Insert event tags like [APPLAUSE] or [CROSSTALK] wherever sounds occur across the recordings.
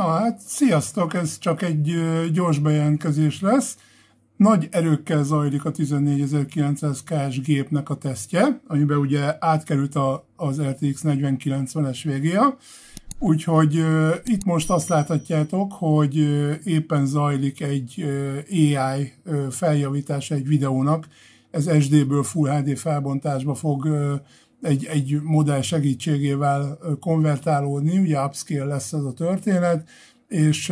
Na hát, sziasztok, ez csak egy gyors bejelentkezés lesz. Nagy erőkkel zajlik a 14900 KS gépnek a tesztje, amiben ugye átkerült a, az RTX 4090-es VGA, úgyhogy uh, itt most azt láthatjátok, hogy uh, éppen zajlik egy uh, AI uh, feljavítása egy videónak, ez SD-ből Full HD felbontásba fog uh, egy, egy modell segítségével konvertálódni, ugye upscale lesz ez a történet, és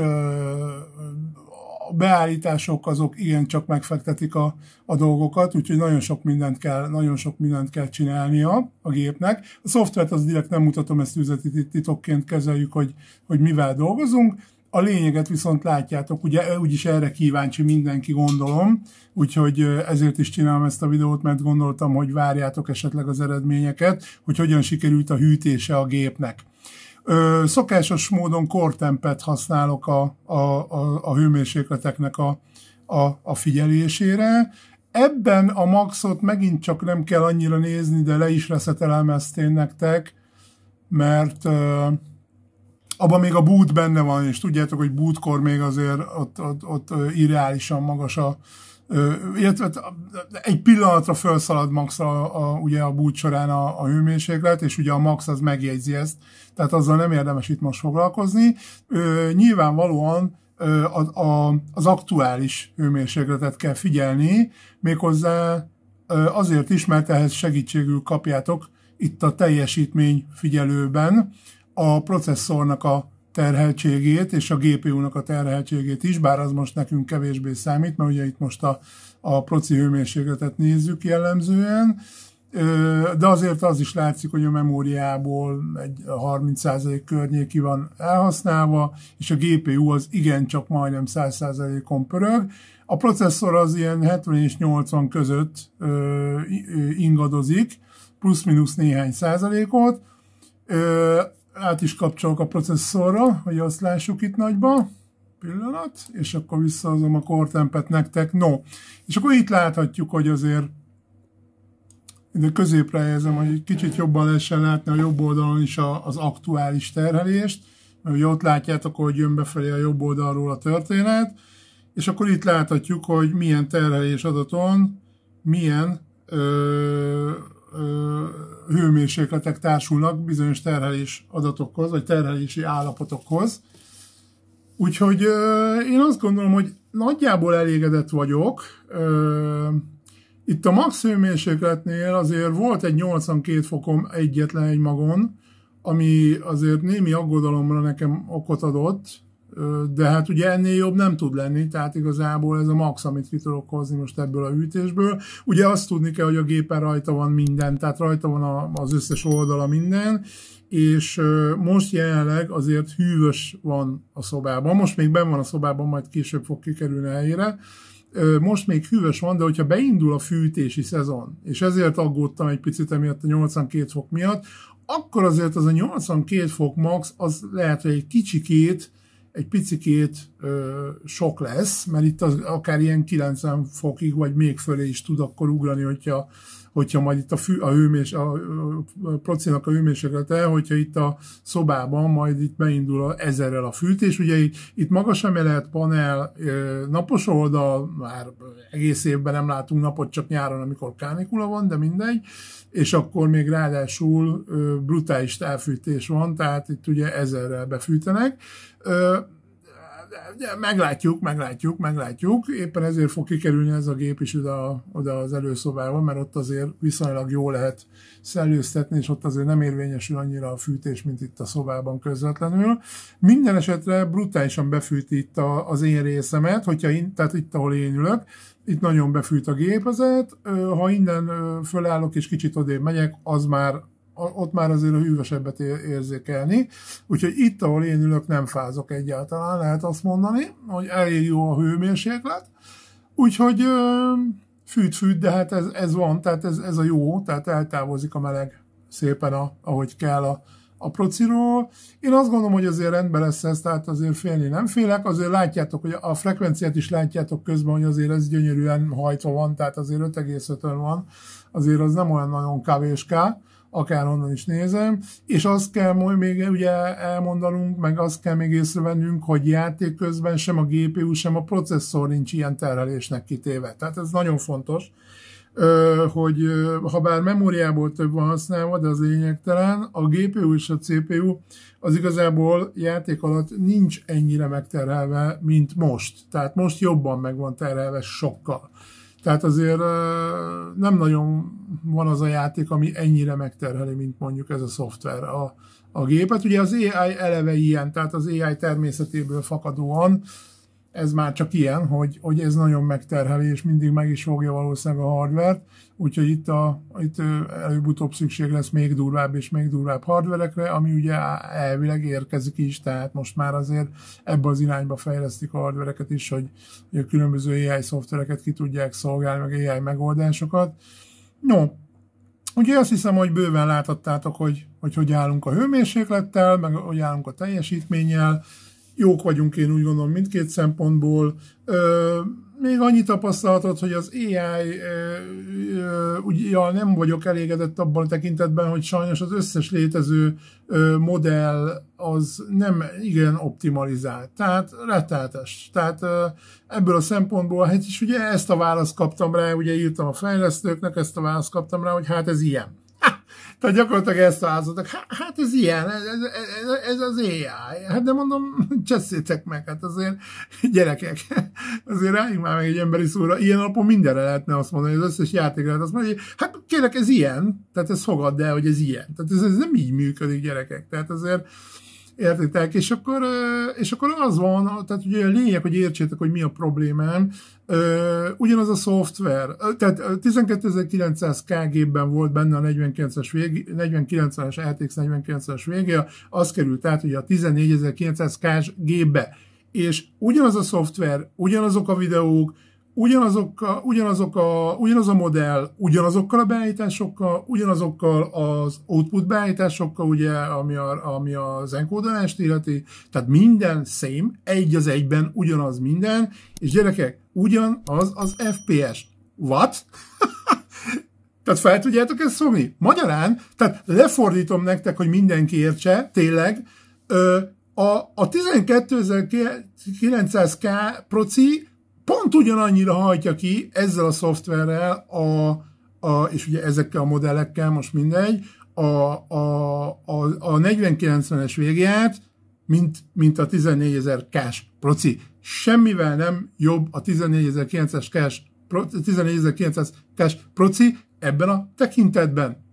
a beállítások azok igen csak megfektetik a, a dolgokat, úgyhogy nagyon sok mindent kell, nagyon sok mindent kell csinálnia a gépnek. A szoftvert az direkt nem mutatom, ezt üzleti titokként kezeljük, hogy, hogy mivel dolgozunk, a lényeget viszont látjátok, ugye úgyis erre kíváncsi mindenki, gondolom, úgyhogy ezért is csinálom ezt a videót, mert gondoltam, hogy várjátok esetleg az eredményeket, hogy hogyan sikerült a hűtése a gépnek. Ö, szokásos módon kortempet használok a, a, a, a hőmérsékleteknek a, a, a figyelésére. Ebben a maxot megint csak nem kell annyira nézni, de le is reszetelem ezt én nektek, mert... Ö, abban még a boot benne van, és tudjátok, hogy bootkor még azért ott, ott, ott irreálisan magas a illetve hát, egy pillanatra felszalad max a, a, ugye a boot során a, a hőmérséklet, és ugye a max az megjegyzi ezt, tehát azzal nem érdemes itt most foglalkozni. Ö, nyilvánvalóan ö, a, a, az aktuális hőmérsékletet kell figyelni, méghozzá ö, azért is, mert ehhez segítségül kapjátok itt a teljesítmény figyelőben, a processzornak a terheltségét és a GPU-nak a terheltségét is, bár az most nekünk kevésbé számít, mert ugye itt most a, a proci hőmérsékletet nézzük jellemzően, de azért az is látszik, hogy a memóriából egy 30% környéki van elhasználva, és a GPU az igencsak majdnem 100%-on pörög. A processzor az ilyen 70 és 80 között ingadozik, plusz-minusz néhány százalékot, át is kapcsolok a processzorra, hogy azt lássuk itt nagyba. Pillanat, és akkor visszahozom a kortempet nektek. No, és akkor itt láthatjuk, hogy azért ide középre helyezem, hogy egy kicsit jobban lehessen látni a jobb oldalon is a, az aktuális terhelést, mert ugye ott látjátok, hogy jön befelé a jobb oldalról a történet, és akkor itt láthatjuk, hogy milyen terhelés adaton, milyen ö, hőmérsékletek társulnak bizonyos terhelés adatokhoz, vagy terhelési állapotokhoz. Úgyhogy én azt gondolom, hogy nagyjából elégedett vagyok. Itt a max hőmérsékletnél azért volt egy 82 fokom egyetlen egy magon, ami azért némi aggodalomra nekem okot adott, de hát ugye ennél jobb nem tud lenni, tehát igazából ez a max, amit ki tudok hozni most ebből a ütésből, Ugye azt tudni kell, hogy a gépen rajta van minden, tehát rajta van a, az összes oldala minden, és most jelenleg azért hűvös van a szobában, most még ben van a szobában, majd később fog kikerülni helyére, most még hűvös van, de hogyha beindul a fűtési szezon, és ezért aggódtam egy picit emiatt a 82 fok miatt, akkor azért az a 82 fok max, az lehet, hogy egy kicsikét egy picikét ö, sok lesz, mert itt az, akár ilyen 90 fokig, vagy még fölé is tud akkor ugrani, hogyha hogyha majd itt a, fű, a, hőmés, a, a procinak a hőmérséklete, hogyha itt a szobában majd itt beindul a, ezerrel a fűtés, ugye itt, itt magas emelet, panel, napos oldal, már egész évben nem látunk napot, csak nyáron, amikor kánikula van, de mindegy, és akkor még ráadásul brutális távfűtés van, tehát itt ugye ezerrel befűtenek meglátjuk, meglátjuk, meglátjuk. Éppen ezért fog kikerülni ez a gép is oda, oda az előszobába, mert ott azért viszonylag jó lehet szellőztetni, és ott azért nem érvényesül annyira a fűtés, mint itt a szobában közvetlenül. Minden esetre brutálisan befűti itt a, az én részemet, hogyha in, tehát itt, ahol én ülök, itt nagyon befűt a gépezet, ha innen fölállok és kicsit odébb megyek, az már ott már azért a hűvösebbet érzékelni. Úgyhogy itt, ahol én ülök, nem fázok egyáltalán, lehet azt mondani, hogy elég jó a hőmérséklet. Úgyhogy fűt-fűt, de hát ez, ez van, tehát ez, ez a jó, tehát eltávozik a meleg szépen, a, ahogy kell a, a prociról. Én azt gondolom, hogy azért rendben lesz ez, tehát azért félni nem félek, azért látjátok, hogy a frekvenciát is látjátok közben, hogy azért ez gyönyörűen hajtva van, tehát azért 5,5-ön van, azért az nem olyan nagyon kávéskál onnan is nézem, és azt kell majd még ugye elmondanunk, meg azt kell még észrevennünk, hogy játék közben sem a GPU, sem a processzor nincs ilyen terhelésnek kitéve. Tehát ez nagyon fontos, hogy ha bár memóriából több van használva, de az lényegtelen, a GPU és a CPU az igazából játék alatt nincs ennyire megterhelve, mint most. Tehát most jobban meg van terhelve sokkal. Tehát azért nem nagyon van az a játék, ami ennyire megterheli, mint mondjuk ez a szoftver a, a gépet. Ugye az AI eleve ilyen, tehát az AI természetéből fakadóan ez már csak ilyen, hogy, hogy ez nagyon megterheli, és mindig meg is fogja valószínűleg a hardvert, úgyhogy itt, a, itt előbb-utóbb szükség lesz még durvább és még durvább hardverekre, ami ugye elvileg érkezik is, tehát most már azért ebbe az irányba fejlesztik a hardvereket is, hogy, a különböző AI szoftvereket ki tudják szolgálni, meg AI megoldásokat. No, Úgyhogy azt hiszem, hogy bőven láthattátok, hogy hogy, hogy állunk a hőmérséklettel, meg hogy állunk a teljesítménnyel, jók vagyunk én úgy gondolom mindkét szempontból. Ö, még annyi tapasztalatot, hogy az AI ugye nem vagyok elégedett abban a tekintetben, hogy sajnos az összes létező modell az nem igen optimalizált, tehát retáltes. Tehát ebből a szempontból, hát is ugye ezt a választ kaptam rá, ugye írtam a fejlesztőknek, ezt a választ kaptam rá, hogy hát ez ilyen. Tehát gyakorlatilag ezt vázoltak. Hát ez ilyen, ez, ez, ez az AI. Hát de mondom, [LAUGHS] cseszétek meg, hát azért gyerekek, [LAUGHS] azért rájuk már meg egy emberi szóra. Ilyen alapon mindenre lehetne azt mondani, az összes játék lehet azt mondani, hogy hát kérlek, ez ilyen, tehát ez fogadd el, hogy ez ilyen. Tehát ez, ez nem így működik, gyerekek. Tehát azért értitek, és akkor, és akkor az van, tehát ugye a lényeg, hogy értsétek, hogy mi a problémám, ugyanaz a szoftver, tehát 12900 KG-ben volt benne a 49-es, végi, 49-es ATX 49-es az került át hogy a 14900 KG-be, és ugyanaz a szoftver, ugyanazok a videók, ugyanazok, a, ugyanazok a, ugyanaz a modell, ugyanazokkal a beállításokkal, ugyanazokkal az output beállításokkal, ugye, ami, a, ami az enkódolást illeti, tehát minden same, egy az egyben ugyanaz minden, és gyerekek, ugyanaz az FPS. What? [LAUGHS] tehát fel tudjátok ezt szólni? Magyarán, tehát lefordítom nektek, hogy mindenki értse, tényleg, ö, a, a 12900K proci pont ugyanannyira hajtja ki ezzel a szoftverrel, a, a, és ugye ezekkel a modellekkel, most mindegy, a, a, a, a 4090-es végját, mint, mint a 14000 cash proci. Semmivel nem jobb a 14900 cash, 14900 cash proci ebben a tekintetben.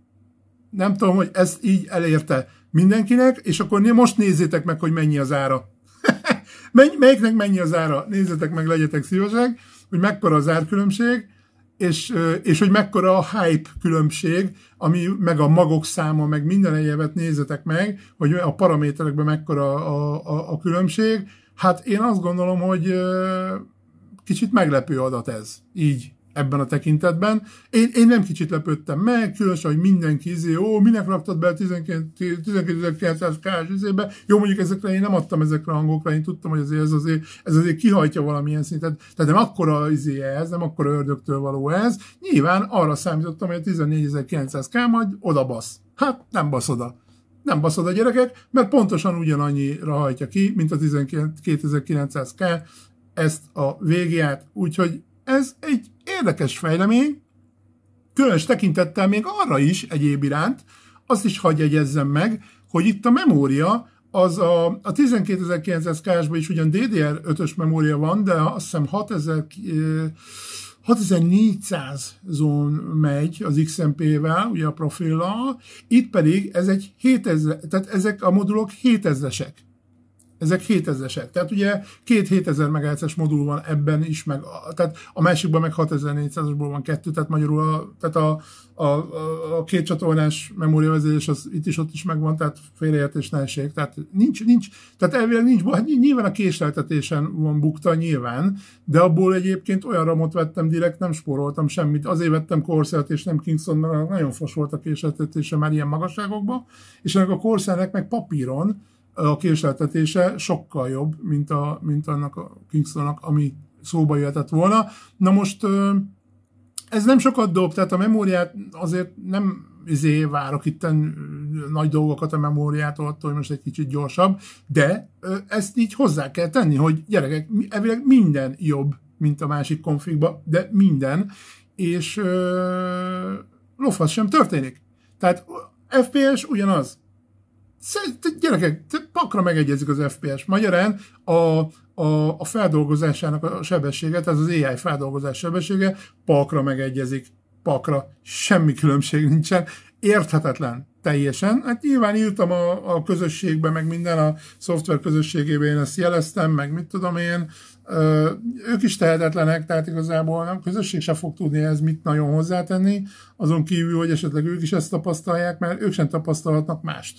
Nem tudom, hogy ezt így elérte mindenkinek, és akkor most nézzétek meg, hogy mennyi az ára. Menj, melyiknek mennyi az ára? Nézzetek meg, legyetek szívesek, hogy mekkora az árkülönbség, és, és hogy mekkora a hype különbség, ami meg a magok száma, meg minden egyébet nézzetek meg, hogy a paraméterekben mekkora a, a, a különbség. Hát én azt gondolom, hogy kicsit meglepő adat ez, így ebben a tekintetben. Én, én nem kicsit lepődtem meg, különösen, hogy mindenki izé, ó, minek raktad be 12.900 kás izébe. Jó, mondjuk ezekre én nem adtam ezekre a hangokra, én tudtam, hogy azért ez azért, ez azért kihajtja valamilyen szintet. Tehát nem akkora izé ez, nem akkora ördögtől való ez. Nyilván arra számítottam, hogy a 14.900 k majd oda basz. Hát nem basz oda nem baszod a gyerekek, mert pontosan ugyanannyira hajtja ki, mint a 12900K ezt a végét, úgyhogy ez egy érdekes fejlemény, különös tekintettel még arra is egyéb iránt, azt is hagyj jegyezzem meg, hogy itt a memória, az a, a 12.900 KS-ban is ugyan DDR 5-ös memória van, de azt hiszem 6000, 6400 eh, zón megy az XMP-vel, ugye a profillal, itt pedig ez egy 7000, tehát ezek a modulok 7000-esek ezek 7000-esek. Tehát ugye két 7000 MHz-es modul van ebben is, meg, a, tehát a másikban meg 6400-asból van kettő, tehát magyarul a, tehát a, a, a, a két csatornás memóriavezetés az itt is ott is megvan, tehát félreértés ne essék. Tehát nincs, nincs, tehát elvileg nincs, hát nyilván a késleltetésen van bukta, nyilván, de abból egyébként olyan ramot vettem direkt, nem spóroltam semmit. Azért vettem Corsair-t és nem Kingston, mert nagyon fos volt a késleltetése már ilyen magasságokban, és ennek a Corsairnek meg papíron, a késleltetése sokkal jobb, mint, a, mint annak a Kingstonnak, ami szóba jöhetett volna. Na most ez nem sokat dob, tehát a memóriát azért nem izé várok itt nagy dolgokat a memóriától, attól, hogy most egy kicsit gyorsabb, de ezt így hozzá kell tenni, hogy gyerekek, elvileg minden jobb, mint a másik konfigba, de minden, és lofasz sem történik. Tehát FPS ugyanaz, gyerekek, pakra megegyezik az FPS. Magyarán a, a, a feldolgozásának a sebessége, tehát az AI feldolgozás sebessége pakra megegyezik. Pakra. Semmi különbség nincsen. Érthetetlen teljesen. Hát nyilván írtam a, a közösségbe, meg minden a szoftver közösségében, én ezt jeleztem, meg mit tudom én. Ö, ők is tehetetlenek, tehát igazából a közösség sem fog tudni ez mit nagyon hozzátenni, azon kívül, hogy esetleg ők is ezt tapasztalják, mert ők sem tapasztalhatnak mást.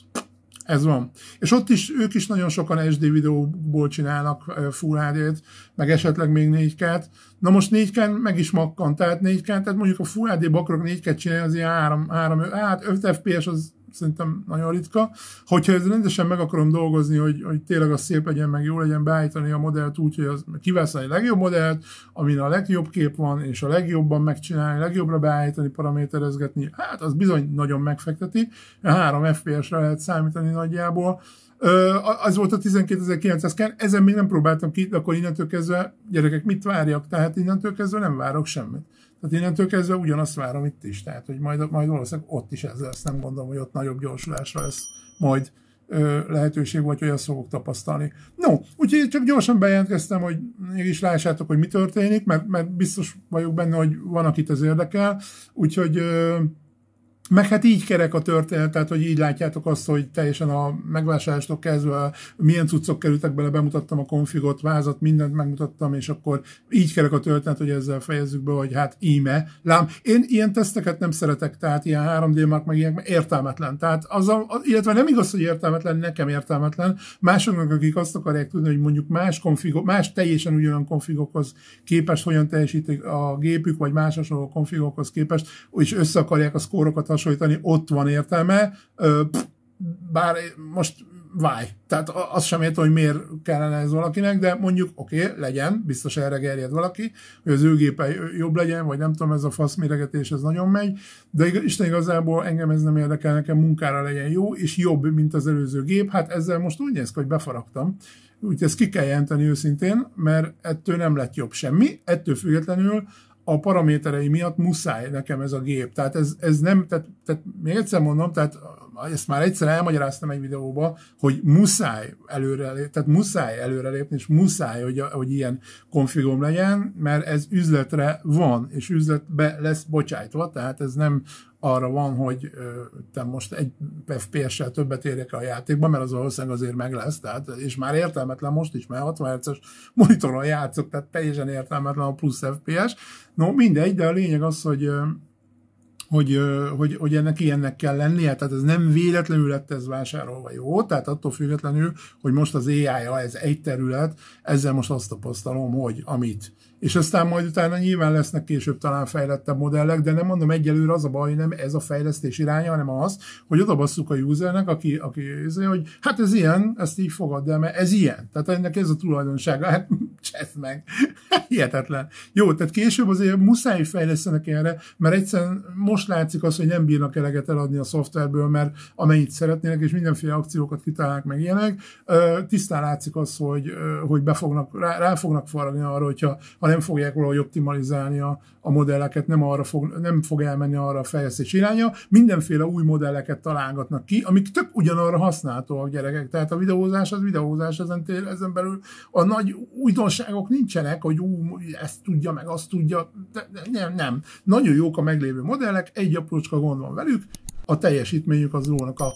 Ez van. És ott is, ők is nagyon sokan SD videóból csinálnak Full hd meg esetleg még 4 k Na most 4K meg is makkan, tehát 4K, tehát mondjuk a Full HD-ba akarok 4 k csinálni, az ilyen 3, 3 hát 5 FPS az szerintem nagyon ritka. Hogyha ez rendesen meg akarom dolgozni, hogy, hogy tényleg az szép legyen, meg jó legyen beállítani a modellt úgy, hogy az, kiveszni a legjobb modellt, amin a legjobb kép van, és a legjobban megcsinálni, legjobbra beállítani, paraméterezgetni, hát az bizony nagyon megfekteti. 3 FPS-re lehet számítani nagyjából. Ö, az volt a 12.900 ken ezen még nem próbáltam ki, de akkor innentől kezdve, gyerekek, mit várjak? Tehát innentől kezdve nem várok semmit. Tehát innentől kezdve ugyanazt várom itt is, tehát hogy majd, majd valószínűleg ott is ez lesz, nem gondolom, hogy ott nagyobb gyorsulásra lesz majd ö, lehetőség, vagy hogy ezt fogok tapasztalni. No, úgyhogy csak gyorsan bejelentkeztem, hogy mégis lássátok, hogy mi történik, mert, mert biztos vagyok benne, hogy van, akit ez érdekel, úgyhogy ö, meg hát így kerek a történet, tehát hogy így látjátok azt, hogy teljesen a megvásárlástól kezdve milyen cuccok kerültek bele, bemutattam a konfigot, vázat, mindent megmutattam, és akkor így kerek a történet, hogy ezzel fejezzük be, hogy hát íme. Lám, én ilyen teszteket nem szeretek, tehát ilyen 3D mark meg ilyen értelmetlen. Tehát az a, illetve nem igaz, hogy értelmetlen, nekem értelmetlen. Másoknak, akik azt akarják tudni, hogy mondjuk más konfigok, más teljesen ugyanolyan konfigokhoz képest hogyan teljesítik a gépük, vagy más hasonló konfigokhoz képest, és össze akarják a szkórokat összehasonlítani, ott van értelme, bár most váj. Tehát azt sem értem, hogy miért kellene ez valakinek, de mondjuk oké, okay, legyen, biztos erre gerjed valaki, hogy az ő gépe jobb legyen, vagy nem tudom, ez a fasz méregetés, ez nagyon megy, de Isten igazából engem ez nem érdekel, nekem munkára legyen jó, és jobb, mint az előző gép. Hát ezzel most úgy néz ki, hogy befaragtam. Úgyhogy ezt ki kell jelenteni őszintén, mert ettől nem lett jobb semmi, ettől függetlenül a paraméterei miatt muszáj nekem ez a gép. Tehát ez, ez nem, tehát, tehát még egyszer mondom, tehát ezt már egyszer elmagyaráztam egy videóba, hogy muszáj előrelépni, tehát muszáj előrelépni, és muszáj, hogy, hogy ilyen konfigom legyen, mert ez üzletre van, és üzletbe lesz bocsájtva, tehát ez nem arra van, hogy te most egy FPS-sel többet érjek a játékban, mert az valószínűleg azért meg lesz, tehát, és már értelmetlen most is, mert 60 Hz-es monitoron játszok, tehát teljesen értelmetlen a plusz FPS. No, mindegy, de a lényeg az, hogy hogy, hogy, hogy ennek ilyennek kell lennie, tehát ez nem véletlenül lett ez vásárolva, jó? Tehát attól függetlenül, hogy most az ai -ja, ez egy terület, ezzel most azt tapasztalom, hogy amit. És aztán majd utána nyilván lesznek később talán fejlettebb modellek, de nem mondom egyelőre az a baj, hogy nem ez a fejlesztés iránya, hanem az, hogy oda basszuk a usernek, aki, aki izé, hogy hát ez ilyen, ezt így fogad, de mert ez ilyen. Tehát ennek ez a tulajdonsága, hát [LAUGHS] csesz meg. [LAUGHS] Hihetetlen. Jó, tehát később azért muszáj fejlesztenek erre, mert egyszerűen most most látszik az, hogy nem bírnak eleget eladni a szoftverből, mert amennyit szeretnének, és mindenféle akciókat kitalálnak meg ilyenek. Tisztán látszik az, hogy, hogy be fognak, rá, rá fognak faragni arra, hogyha ha nem fogják valahogy optimalizálni a, a modelleket, nem, arra fog, nem fog elmenni arra a fejlesztés iránya. Mindenféle új modelleket találgatnak ki, amik tök ugyanarra használhatóak gyerekek. Tehát a videózás az videózás, ezen, tél, ezen belül a nagy újdonságok nincsenek, hogy ú, ezt tudja, meg azt tudja, de nem, nem. Nagyon jók a meglévő modellek, emberek, egy aprócska gond van velük, a teljesítményük az lónak a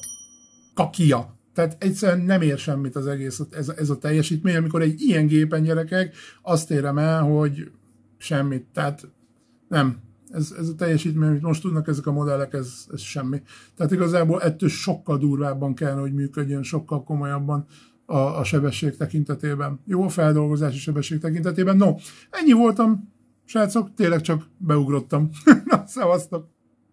kakia. Tehát egyszerűen nem ér semmit az egész ez, ez a teljesítmény, amikor egy ilyen gépen gyerekek azt érem el, hogy semmit. Tehát nem, ez, ez a teljesítmény, amit most tudnak ezek a modellek, ez, ez semmi. Tehát igazából ettől sokkal durvábban kell, hogy működjön, sokkal komolyabban a, a sebesség tekintetében. Jó a feldolgozási sebesség tekintetében. No, ennyi voltam, srácok, tényleg csak beugrottam. [LAUGHS] Na, szevasztok!